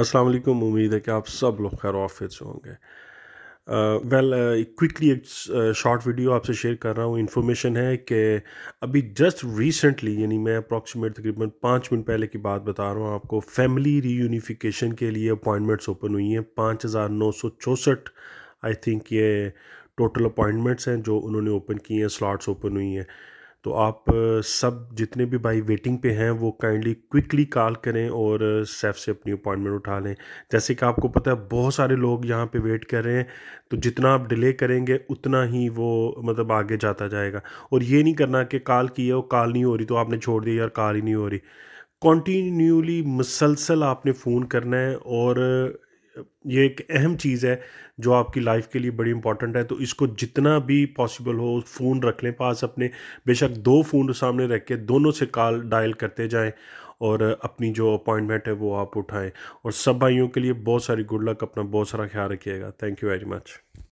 अस्सलाम वालेकुम उम्मीद है कि आप सब लोग खैर ऑफिस होंगे वेल क्विकली एक शॉर्ट वीडियो आपसे शेयर कर रहा हूँ इन्फॉर्मेशन है कि अभी जस्ट रिसेंटली यानी मैं अप्रॉक्सीमेट तकरीबन पाँच मिनट पहले की बात बता रहा हूँ आपको फैमिली रीयूनिफिकेशन के लिए अपॉइंटमेंट्स ओपन हुई हैं पाँच हज़ार नौ सौ चौंसठ आई थिंक ये टोटल अपॉइंटमेंट्स हैं जो उन्होंने ओपन की हैं स्लॉट्स ओपन हुई हैं तो आप सब जितने भी भाई वेटिंग पे हैं वो काइंडली क्विकली कॉल करें और सेफ से अपनी अपॉइंटमेंट उठा लें जैसे कि आपको पता है बहुत सारे लोग यहाँ पे वेट कर रहे हैं तो जितना आप डिले करेंगे उतना ही वो मतलब आगे जाता जाएगा और ये नहीं करना कि कॉल की है और कॉल नहीं हो रही तो आपने छोड़ दिया यार कॉल ही नहीं हो रही कॉन्टीन्यूली मसलसल आपने फ़ोन करना है और ये एक अहम चीज़ है जो आपकी लाइफ के लिए बड़ी इंपॉर्टेंट है तो इसको जितना भी पॉसिबल हो फ़ोन रख लें पास अपने बेशक दो फ़ोन सामने रख के दोनों से कॉल डायल करते जाएं और अपनी जो अपॉइंटमेंट है वो आप उठाएं और सब भाइयों के लिए बहुत सारी गुड लक अपना बहुत सारा ख्याल रखिएगा थैंक यू वेरी मच